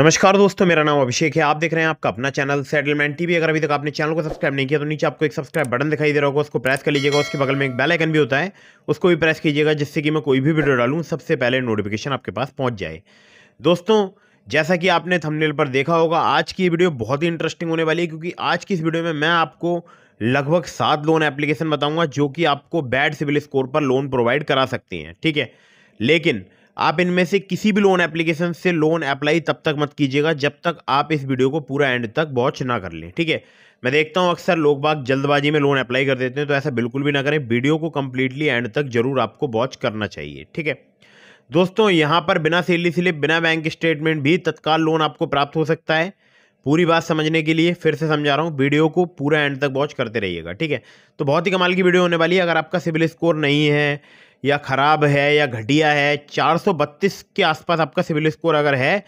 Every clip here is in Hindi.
नमस्कार दोस्तों मेरा नाम अभिषेक है आप देख रहे हैं आपका अपना चैनल सेटलमेंट टीवी अगर अभी तक आपने चैनल को सब्सक्राइब नहीं किया तो नीचे आपको एक सब्सक्राइब बटन दिखाई दे रहा होगा उसको प्रेस कर लीजिएगा उसके बगल में एक बेल आइकन भी होता है उसको भी प्रेस कीजिएगा जिससे कि मैं कोई भी वीडियो डालूँ सबसे पहले नोटिफिकेशन आपके पास पहुँच जाए दोस्तों जैसा कि आपने थंबनेल पर देखा होगा आज की वीडियो बहुत ही इंटरेस्टिंग होने वाली है क्योंकि आज की इस वीडियो में मैं आपको लगभग सात लोन एप्लीकेशन बताऊँगा जो कि आपको बैड सिविल स्कोर पर लोन प्रोवाइड करा सकती हैं ठीक है लेकिन आप इनमें से किसी भी लोन एप्लीकेशन से लोन अप्लाई तब तक मत कीजिएगा जब तक आप इस वीडियो को पूरा एंड तक वॉच ना कर लें ठीक है मैं देखता हूँ अक्सर लोग बाग जल्दबाजी में लोन अप्लाई कर देते हैं तो ऐसा बिल्कुल भी ना करें वीडियो को कम्प्लीटली एंड तक जरूर आपको वॉच करना चाहिए ठीक है दोस्तों यहाँ पर बिना सेली स्लिप बिना बैंक स्टेटमेंट भी तत्काल लोन आपको प्राप्त हो सकता है पूरी बात समझने के लिए फिर से समझा रहा हूँ वीडियो को पूरा एंड तक वॉच करते रहिएगा ठीक है तो बहुत ही कमाल की वीडियो होने वाली है अगर आपका सिविल स्कोर नहीं है या ख़राब है या घटिया है 432 के आसपास आपका सिविल स्कोर अगर है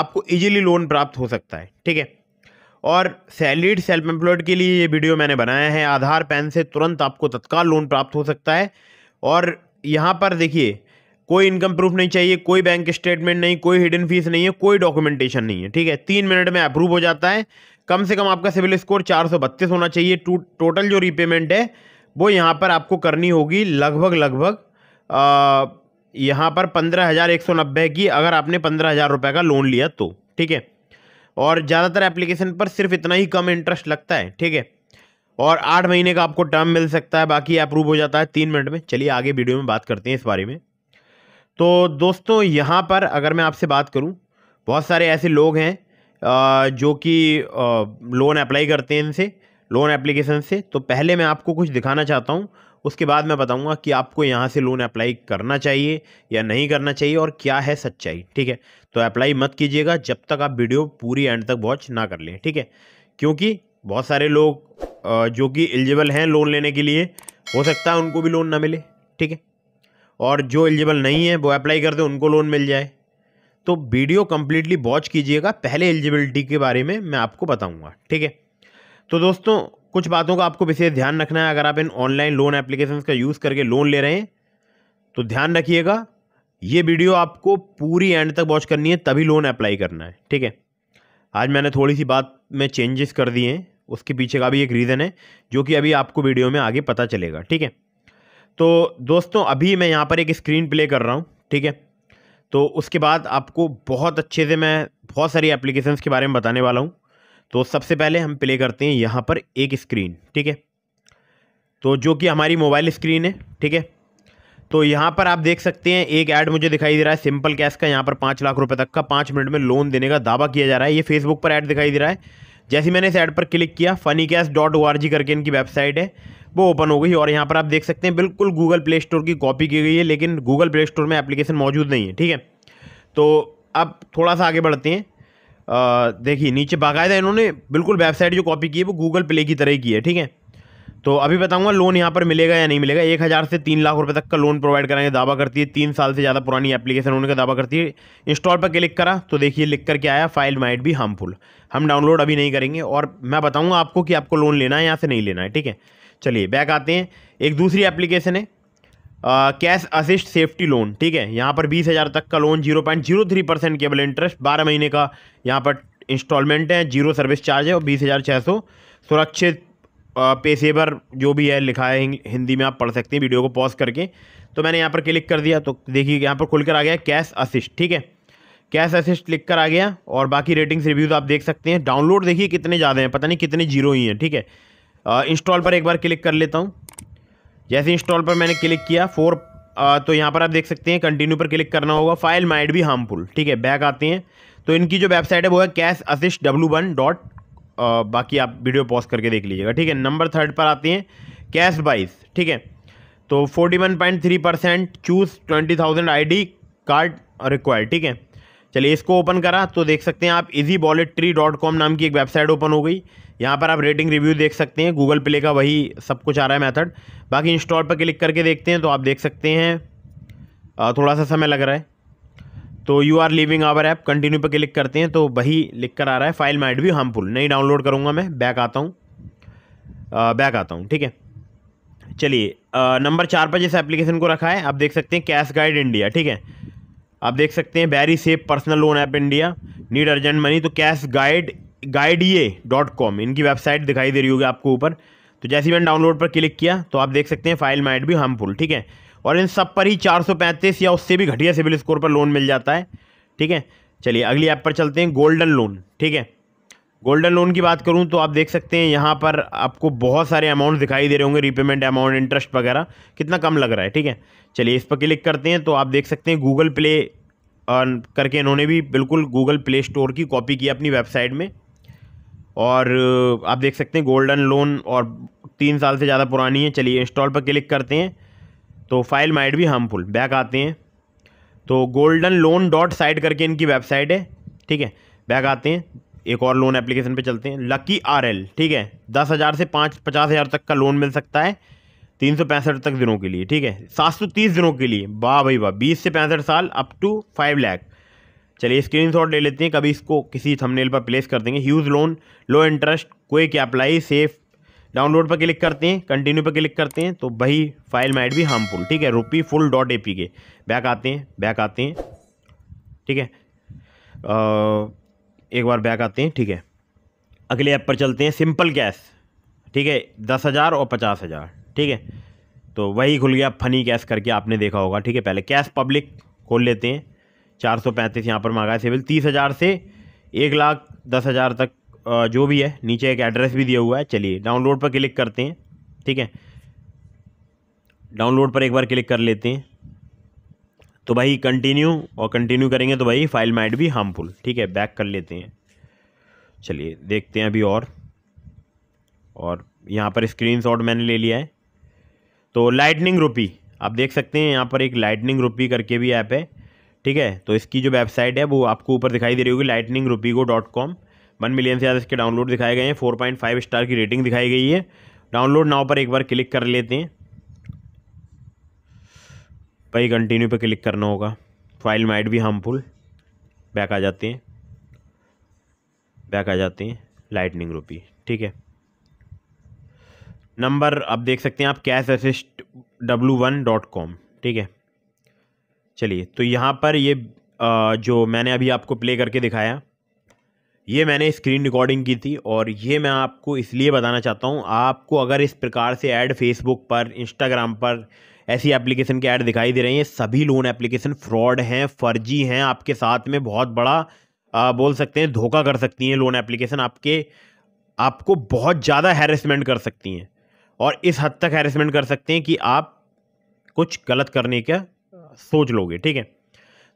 आपको इजीली लोन प्राप्त हो सकता है ठीक है और सैलरीड सेल्फ एम्प्लॉयड के लिए ये वीडियो मैंने बनाया है आधार पैन से तुरंत आपको तत्काल लोन प्राप्त हो सकता है और यहाँ पर देखिए कोई इनकम प्रूफ नहीं चाहिए कोई बैंक स्टेटमेंट नहीं कोई हिडन फीस नहीं है कोई डॉक्यूमेंटेशन नहीं है ठीक है तीन मिनट में अप्रूव हो जाता है कम से कम आपका सिविल स्कोर चार सौ बत्तीस होना चाहिए टोटल जो रीपेमेंट है वो यहाँ पर आपको करनी होगी लगभग लगभग यहाँ पर पंद्रह हज़ार एक सौ नब्बे की अगर आपने पंद्रह हज़ार रुपये का लोन लिया तो ठीक है और ज़्यादातर एप्लीकेशन पर सिर्फ इतना ही कम इंटरेस्ट लगता है ठीक है और आठ महीने का आपको टर्म मिल सकता है बाकी अप्रूव हो जाता है तीन मिनट में चलिए आगे वीडियो में बात करते हैं इस बारे में तो दोस्तों यहाँ पर अगर मैं आपसे बात करूँ बहुत सारे ऐसे लोग हैं जो कि लोन अप्लाई करते हैं इनसे लोन एप्लीकेशन से तो पहले मैं आपको कुछ दिखाना चाहता हूँ उसके बाद मैं बताऊंगा कि आपको यहाँ से लोन अप्लाई करना चाहिए या नहीं करना चाहिए और क्या है सच्चाई ठीक है तो अप्लाई मत कीजिएगा जब तक आप वीडियो पूरी एंड तक वॉच ना कर लें ठीक है क्योंकि बहुत सारे लोग जो कि एलिजिबल हैं लोन लेने के लिए हो सकता है उनको भी लोन ना मिले ठीक है और जो एलिजिबल नहीं है वो अप्लाई कर उनको लोन मिल जाए तो वीडियो कम्प्लीटली वॉच कीजिएगा पहले एलिजिबिलिटी के बारे में मैं आपको बताऊँगा ठीक है तो दोस्तों कुछ बातों का आपको विशेष ध्यान रखना है अगर आप इन ऑनलाइन लोन एप्लीकेशन का यूज़ करके लोन ले रहे हैं तो ध्यान रखिएगा ये वीडियो आपको पूरी एंड तक वॉच करनी है तभी लोन अप्लाई करना है ठीक है आज मैंने थोड़ी सी बात में चेंजेस कर दिए हैं उसके पीछे का भी एक रीज़न है जो कि अभी आपको वीडियो में आगे पता चलेगा ठीक है तो दोस्तों अभी मैं यहाँ पर एक स्क्रीन प्ले कर रहा हूँ ठीक है तो उसके बाद आपको बहुत अच्छे से मैं बहुत सारी एप्लीकेशंस के बारे में बताने वाला हूँ तो सबसे पहले हम प्ले करते हैं यहाँ पर एक स्क्रीन ठीक है तो जो कि हमारी मोबाइल स्क्रीन है ठीक है तो यहाँ पर आप देख सकते हैं एक ऐड मुझे दिखाई दे रहा है सिंपल कैश का यहाँ पर पाँच लाख रुपए तक का पाँच मिनट में लोन देने का दावा किया जा रहा है ये फेसबुक पर ऐड दिखाई दे रहा है जैसे मैंने इस ऐड पर क्लिक किया funny cash dot O R G करके इनकी वेबसाइट है वो ओपन हो गई और यहाँ पर आप देख सकते हैं बिल्कुल गूगल प्ले स्टोर की कॉपी की गई है लेकिन गूगल प्ले स्टोर में एप्लीकेशन मौजूद नहीं है ठीक है तो अब थोड़ा सा आगे बढ़ते हैं देखिए नीचे बाकायदा इन्होंने बिल्कुल वेबसाइट जो कॉपी की है वो गूगल प्ले की तरह ही की है ठीक है तो अभी बताऊंगा लोन यहाँ पर मिलेगा या नहीं मिलेगा एक हज़ार से तीन लाख रुपए तक का लोन प्रोवाइड कराएंगे दावा करती है तीन साल से ज़्यादा पुरानी एप्लीकेशन होने का दावा करती है इंस्टॉल पर क्लिक करा तो देखिए लिख करके आया फाइल माइट भी हार्मफुल हम डाउनलोड अभी नहीं करेंगे और मैं बताऊँगा आपको कि आपको लोन लेना है यहाँ से नहीं लेना है ठीक है चलिए बैक आते हैं एक दूसरी एप्लीकेशन है कैश असिस्ट सेफ्टी लोन ठीक है यहाँ पर बीस हज़ार तक का loan zero point zero three percent केवल इंटरेस्ट बारह महीने का यहाँ पर इंस्टॉलमेंट है जीरो सर्विस चार्ज है और बीस हज़ार छः सौ सुरक्षित पेशेवर जो भी है लिखा है हिंदी में आप पढ़ सकते हैं वीडियो को पॉज करके तो मैंने यहाँ पर क्लिक कर दिया तो देखिए यहाँ पर खुलकर आ गया कैश असिस्ट ठीक है कैश असिस्ट लिख कर आ गया और बाकी रेटिंग्स रिव्यूज़ आप देख सकते हैं डाउनलोड देखिए कितने ज़्यादा हैं पता नहीं कितने जीरो ही हैं ठीक है इंस्टॉल पर एक बार क्लिक कर लेता हूँ जैसे इंस्टॉल पर मैंने क्लिक किया फोर तो यहाँ पर आप देख सकते हैं कंटिन्यू पर क्लिक करना होगा फाइल माइड भी हार्मफुल ठीक है बैक आते हैं तो इनकी जो वेबसाइट है वो है cash assist W one dot बाकी आप वीडियो पॉज करके देख लीजिएगा ठीक है नंबर थर्ड पर आते हैं कैश बाइस ठीक है तो forty one point three percent choose twenty thousand I D card required ठीक है चलिए इसको ओपन करा तो देख सकते हैं आप easy wallet tree dot com नाम की एक वेबसाइट ओपन हो गई यहाँ पर आप रेटिंग रिव्यू देख सकते हैं गूगल प्ले का वही सब कुछ आ रहा है मेथड बाकी इंस्टॉल पर क्लिक करके देखते हैं तो आप देख सकते हैं थोड़ा सा समय लग रहा है तो you are leaving our app continue पर क्लिक करते हैं तो वही लिख कर आ रहा है फाइल माइड भी हार्मफुल नहीं डाउनलोड करूँगा मैं बैक आता हूँ बैक आता हूँ ठीक है चलिए नंबर चार पर जिस एप्लीकेशन को रखा है आप देख सकते हैं कैश गाइड इंडिया ठीक है आप देख सकते हैं berry safe personal loan app India need urgent money तो कैश गाइड गाइड ये डॉट कॉम इनकी वेबसाइट दिखाई दे रही होगी आपको ऊपर तो जैसे मैंने डाउनलोड पर क्लिक किया तो आप देख सकते हैं फाइल माइट भी हार्मफुल ठीक है और इन सब पर ही पैंतीस या उससे भी घटिया सिविल स्कोर पर लोन मिल जाता है ठीक है चलिए अगली ऐप पर चलते हैं गोल्डन लोन ठीक है गोल्डन लोन की बात करूं तो आप देख सकते हैं यहाँ पर आपको बहुत सारे अमाउंट दिखाई दे रहे होंगे रीपेमेंट अमाउंट इंटरेस्ट वगैरह कितना कम लग रहा है ठीक है चलिए इस पर क्लिक करते हैं तो आप देख सकते हैं गूगल प्ले करके इन्होंने भी बिल्कुल गूगल प्ले स्टोर की कॉपी की अपनी वेबसाइट में और आप देख सकते हैं गोल्डन लोन और तीन साल से ज़्यादा पुरानी है चलिए इंस्टॉल पर क्लिक करते हैं तो फाइल माइड भी हार्मफुल बैक आते हैं तो गोल्डन लोन डॉट साइट करके इनकी वेबसाइट है ठीक है बैक आते हैं एक और लोन एप्लीकेशन पे चलते हैं लकी आरएल ठीक है दस हज़ार से पाँच पचास हज़ार तक का लोन मिल सकता है तीन सौ पैंसठ तक दिनों के लिए ठीक है सात सौ तीस दिनों के लिए वाह भाई वाह बीस से पैंसठ साल अप टू फाइव लैख चलिए स्क्रीन शॉट ले लेते हैं कभी इसको किसी थंबनेल पर प्लेस कर देंगे huge loan low interest quick apply safe download पर क्लिक करते हैं कंटिन्यू पर क्लिक करते हैं तो भाई फाइल माइट भी हार्मफुल ठीक है rupee full dot A P K back आते हैं बैक आते हैं ठीक है एक बार बैक आते हैं ठीक है अगले ऐप पर चलते हैं सिंपल कैश ठीक है दस हज़ार और पचास हज़ार ठीक है तो वही खुल गया फनी कैश करके आपने देखा होगा ठीक है पहले कैश पब्लिक खोल लेते हैं चार सौ पैंतीस यहाँ पर मांगा सिविल तीस हज़ार से एक लाख दस हज़ार तक जो भी है नीचे एक एड्रेस भी दिया हुआ है चलिए डाउनलोड पर क्लिक करते हैं ठीक है डाउनलोड पर एक बार क्लिक कर लेते हैं तो भाई कंटिन्यू और कंटिन्यू करेंगे तो भाई फाइल माइट भी हार्मफुल ठीक है बैक कर लेते हैं चलिए देखते हैं अभी और और यहाँ पर स्क्रीनशॉट मैंने ले लिया है तो लाइटनिंग रूपी आप देख सकते हैं यहाँ पर एक लाइटनिंग रूपी करके भी ऐप है ठीक है तो इसकी जो वेबसाइट है वो आपको ऊपर दिखाई दे रही होगी लाइटनिंग रूपी co dot com one million से ज़्यादा इसके डाउनलोड दिखाए गए हैं फोर पॉइंट फाइव स्टार की रेटिंग दिखाई गई है डाउनलोड नाव पर एक बार क्लिक कर लेते हैं वही कंटिन्यू पे क्लिक करना होगा फाइल माइट भी हार्मफुल बैक आ जाते हैं बैक आ जाते हैं लाइटनिंग रूपी ठीक है नंबर आप देख सकते हैं आप cash assist W one dot com ठीक है चलिए तो यहाँ पर ये जो मैंने अभी आपको प्ले करके दिखाया ये मैंने स्क्रीन रिकॉर्डिंग की थी और ये मैं आपको इसलिए बताना चाहता हूँ आपको अगर इस प्रकार से ऐड फेसबुक पर इंस्टाग्राम पर ऐसी एप्लीकेशन के ऐड दिखाई दे रही हैं सभी लोन एप्लीकेशन फ्रॉड हैं फर्जी हैं आपके साथ में बहुत बड़ा आ, बोल सकते हैं धोखा कर सकती हैं लोन एप्लीकेशन आपके आपको बहुत ज़्यादा हैरेसमेंट कर सकती हैं और इस हद तक हैरेसमेंट कर सकते हैं कि आप कुछ गलत करने का सोच लोगे ठीक है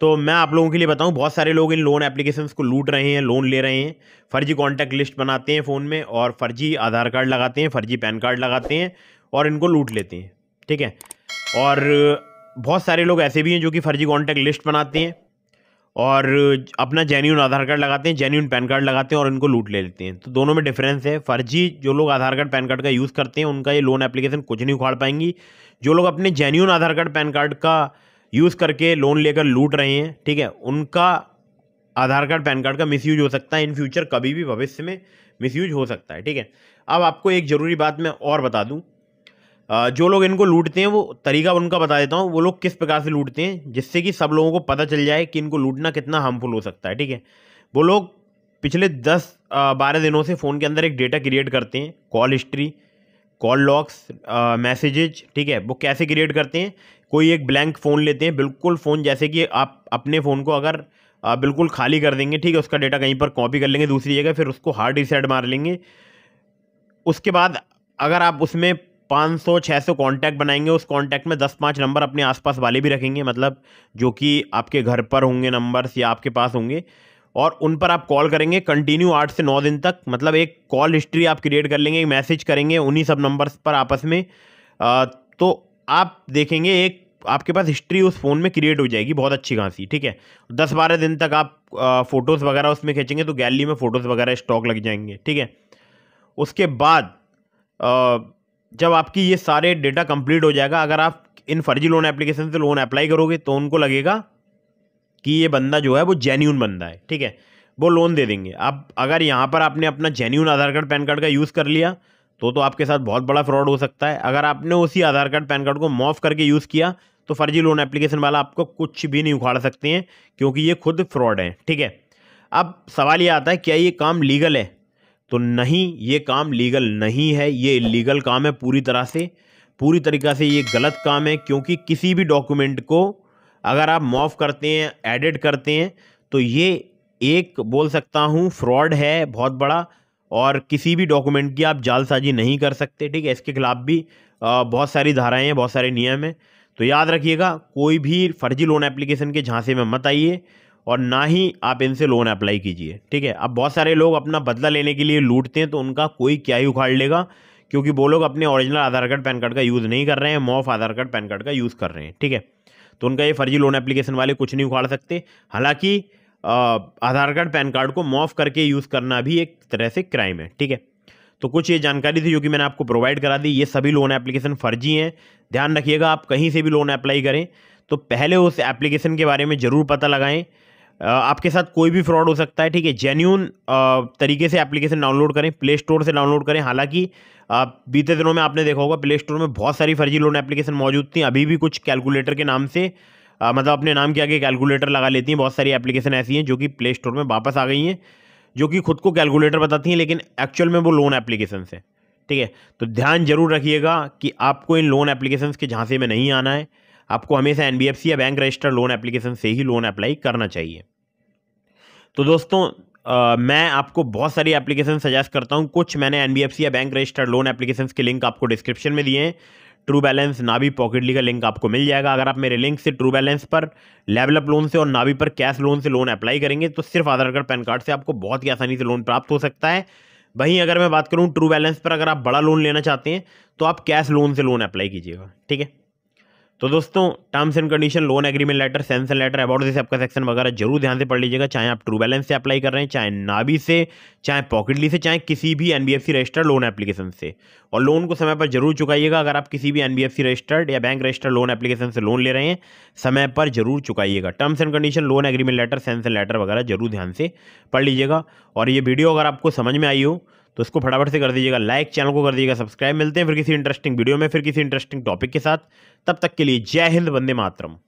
तो मैं आप लोगों के लिए बताऊं बहुत सारे लोग इन लोन एप्लीकेशंस को लूट रहे हैं लोन ले रहे हैं फर्जी कॉन्टैक्ट लिस्ट बनाते हैं फ़ोन में और फर्जी आधार कार्ड लगाते हैं फर्जी पैन कार्ड लगाते हैं और इनको लूट लेते हैं ठीक है और बहुत सारे लोग ऐसे भी हैं जो कि फर्जी कॉन्टैक्ट लिस्ट बनाते हैं और अपना जेन्यून आधार कार्ड लगाते हैं जेन्यून पैन कार्ड लगाते हैं और इनको लूट ले लेते हैं तो दोनों में डिफरेंस है फर्जी जो लोग आधार कार्ड पैन कार्ड का यूज़ करते हैं उनका ये लोन एप्लीकेशन कुछ नहीं उखाड़ पाएंगी जो लोग अपने genuine Aadhaar card PAN card का यूज़ करके लोन लेकर लूट रहे हैं ठीक है उनका आधार कार्ड पैन कार्ड का मिसयूज हो सकता है इन फ्यूचर कभी भी भविष्य में मिसयूज हो सकता है ठीक है अब आपको एक ज़रूरी बात मैं और बता दूँ जो लोग इनको लूटते हैं वो तरीका उनका बता देता हूँ वो लोग किस प्रकार से लूटते हैं जिससे कि सब लोगों को पता चल जाए कि इनको लूटना कितना हार्मफुल हो सकता है ठीक है वो लोग पिछले दस बारह दिनों से फ़ोन के अंदर एक डेटा क्रिएट करते हैं call history call logs messages ठीक है वो कैसे क्रिएट करते हैं कोई एक ब्लैंक फ़ोन लेते हैं बिल्कुल फ़ोन जैसे कि आप अपने फ़ोन को अगर आ, बिल्कुल खाली कर देंगे ठीक है उसका डेटा कहीं पर कॉपी कर लेंगे दूसरी जगह फिर उसको हार्ड रिसेट मार लेंगे उसके बाद अगर आप उसमें पाँच सौ छः सौ कॉन्टैक्ट बनाएंगे उस कॉन्टैक्ट में दस पाँच नंबर अपने आसपास वाले भी रखेंगे मतलब जो कि आपके घर पर होंगे नंबर्स या आपके पास होंगे और उन पर आप कॉल करेंगे कंटिन्यू आठ से नौ दिन तक मतलब एक कॉल हिस्ट्री आप क्रिएट कर लेंगे एक मैसेज करेंगे उन्हीं सब नंबर्स पर आपस में आ, तो आप देखेंगे एक आपके पास हिस्ट्री उस फ़ोन में क्रिएट हो जाएगी बहुत अच्छी खासी ठीक है दस बारह दिन तक आप फ़ोटोज़ वगैरह उसमें खींचेंगे तो गैलरी में फ़ोटोज़ वगैरह स्टॉक लग जाएंगे ठीक है उसके बाद जब आपकी ये सारे डेटा कंप्लीट हो जाएगा अगर आप इन फर्जी लोन एप्लीकेशन से लोन अप्लाई करोगे तो उनको लगेगा कि ये बंदा जो है वो जेन्यून बंदा है ठीक है वो लोन दे देंगे आप अगर यहाँ पर आपने अपना genuine Aadhaar card PAN card का यूज़ कर लिया तो तो आपके साथ बहुत बड़ा फ्रॉड हो सकता है अगर आपने उसी आधार कार्ड पैन कार्ड को मॉफ करके यूज़ किया तो फर्जी लोन एप्लीकेशन वाला आपको कुछ भी नहीं उखाड़ सकते हैं क्योंकि ये खुद फ्रॉड है ठीक है अब सवाल ये आता है क्या ये काम लीगल है तो नहीं ये काम लीगल नहीं है ये इलीगल काम है पूरी तरह से पूरी तरीक़ा से ये गलत काम है क्योंकि किसी भी डॉक्यूमेंट को अगर आप मॉफ करते हैं एडिट करते हैं तो ये एक बोल सकता हूँ फ्रॉड है बहुत बड़ा और किसी भी डॉक्यूमेंट की आप जालसाजी नहीं कर सकते ठीक है इसके खिलाफ भी बहुत सारी धाराएं हैं बहुत सारे नियम हैं तो याद रखिएगा कोई भी फर्जी लोन एप्लीकेशन के झांसे में मत आइए और ना ही आप इनसे लोन अप्लाई कीजिए ठीक है अब बहुत सारे लोग अपना बदला लेने के लिए लूटते हैं तो उनका कोई क्या ही उखाड़ लेगा क्योंकि वो लोग अपने original Aadhaar card PAN card का यूज़ नहीं कर रहे हैं morph Aadhaar card PAN card का यूज़ कर रहे हैं ठीक है तो उनका ये फर्जी लोन एप्लीकेशन वाले कुछ नहीं उखाड़ सकते हालांकि आधार कार्ड पैन कार्ड को मॉफ करके यूज़ करना भी एक तरह से क्राइम है ठीक है तो कुछ ये जानकारी थी जो कि मैंने आपको प्रोवाइड करा दी ये सभी लोन एप्लीकेशन फर्जी हैं ध्यान रखिएगा आप कहीं से भी लोन अप्लाई करें तो पहले उस एप्लीकेशन के बारे में ज़रूर पता लगाएं आपके साथ कोई भी फ्रॉड हो सकता है ठीक है जेन्यून तरीके से एप्लीकेशन डाउनलोड करें प्ले स्टोर से डाउनलोड करें हालांकि बीते दिनों में आपने देखा होगा प्ले स्टोर में बहुत सारी फर्जी लोन एप्लीकेशन मौजूद थी अभी भी कुछ कैलकुलेटर के नाम से आ, मतलब अपने नाम के आगे कैलकुलेटर लगा लेती हैं बहुत सारी एप्लीकेशन ऐसी हैं जो कि प्ले स्टोर में वापस आ गई हैं जो कि खुद को कैलकुलेटर बताती हैं लेकिन एक्चुअल में वो लोन एप्लीकेशन है ठीक है तो ध्यान जरूर रखिएगा कि आपको इन लोन एप्लीकेशन के झांसे में नहीं आना है आपको हमेशा एन या बैंक रजिस्टर लोन एप्लीकेशन से ही लोन अप्लाई करना चाहिए तो दोस्तों Uh, मैं आपको बहुत सारी एप्लीकेशन सजेस्ट करता हूँ कुछ मैंने एन या बैंक रजिस्टर्ड लोन एप्लीकेशन के लिंक आपको डिस्क्रिप्शन में दिए हैं ट्रू बैलेंस नावी पॉकेटली का लिंक आपको मिल जाएगा अगर आप मेरे लिंक से ट्रू बैलेंस पर लेवल अप लोन से और नावी पर कैश लोन से लोन अप्लाई करेंगे तो सिर्फ आधार कार्ड पैन कार्ड से आपको बहुत ही आसानी से लोन प्राप्त हो सकता है वहीं अगर मैं बात करूँ ट्रू बैलेंस पर अगर आप बड़ा लोन लेना चाहते हैं तो आप कैश लोन से लोन अप्लाई कीजिएगा ठीक है तो दोस्तों terms and condition loan agreement letter sanction letter about this आपका सेक्शन वगैरह जरूर ध्यान से पढ़ लीजिएगा चाहे आप ट्रू बैलेंस से अप्लाई कर रहे हैं चाहे नाबी से चाहे पॉकेटली से चाहे किसी भी एनबीएफसी रजिस्टर्ड लोन एप्लीकेशन से और लोन को समय पर जरूर चुकाइएगा अगर आप किसी भी एन रजिस्टर्ड या बैंक रजिस्टर्ड लोन एप्लीकेशन से लोन ले रहे हैं समय पर जरूर चुकाइएगा terms and condition loan agreement letter sanction letter वगैरह जरूर ध्यान से पढ़ लीजिएगा और ये वीडियो अगर आपको समझ में आई हो तो उसको फटाफट से कर दीजिएगा लाइक चैनल को कर दीजिएगा सब्सक्राइब मिलते हैं फिर किसी इंटरेस्टिंग वीडियो में फिर किसी इंटरेस्टिंग टॉपिक के साथ तब तक के लिए जय हिंद वंदे मातरम